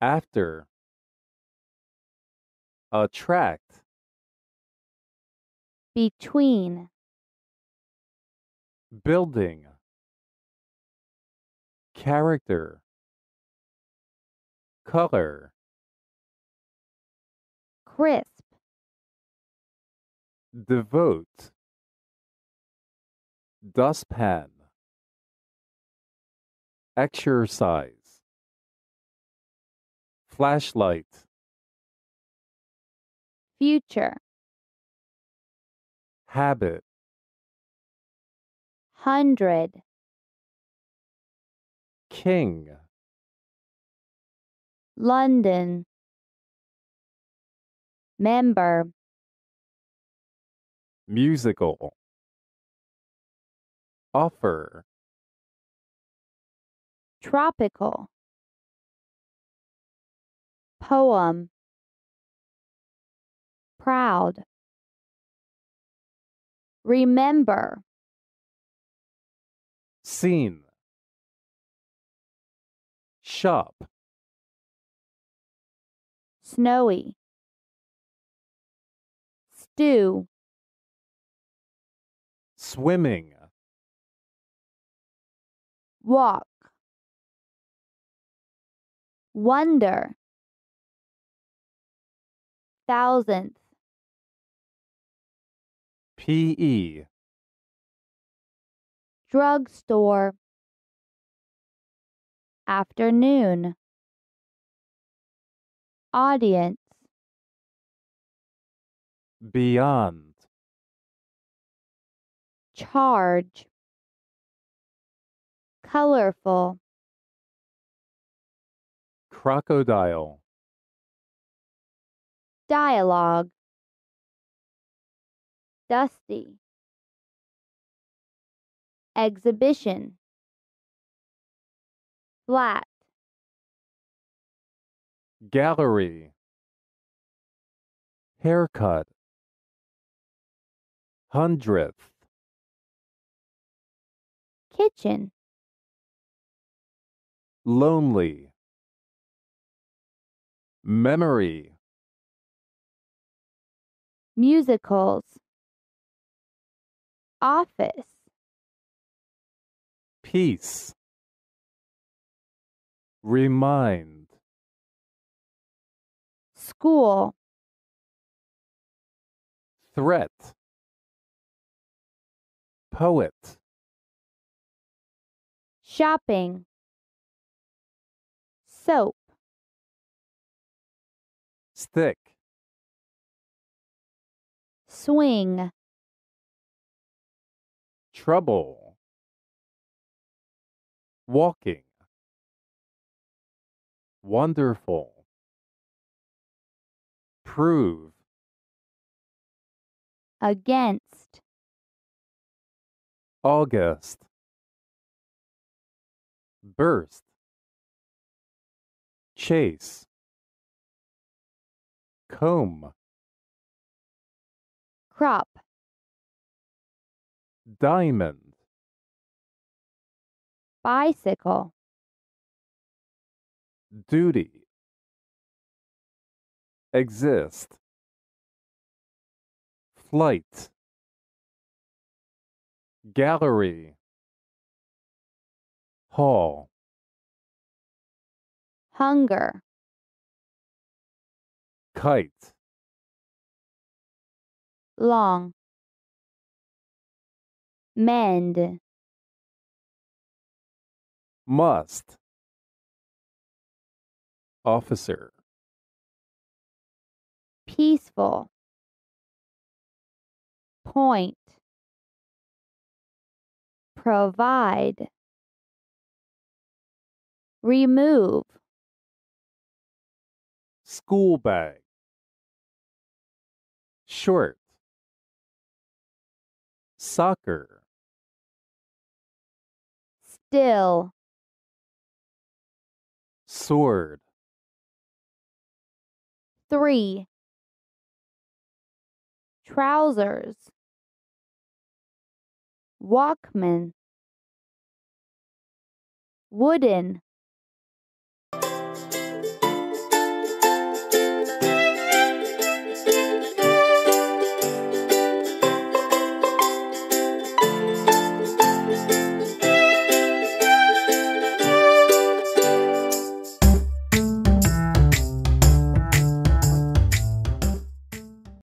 after attract between building character color crisp devote dustpan exercise flashlight. Future. Habit. Hundred. King. London. Member. Musical. Offer. Tropical. Poem Proud Remember Scene Shop Snowy Stew Swimming Walk Wonder thousandth. PE. Drugstore. Afternoon. Audience. Beyond. Charge. Colorful. Crocodile. Dialogue Dusty Exhibition Flat Gallery Haircut Hundredth Kitchen Lonely Memory musicals, office, peace, remind, school, threat, poet, shopping, soap, stick, swing, trouble, walking, wonderful, prove, against, August, burst, chase, comb crop diamond bicycle duty exist flight gallery hall hunger kite long mend must officer peaceful point provide remove school bag short soccer still sword three trousers walkman wooden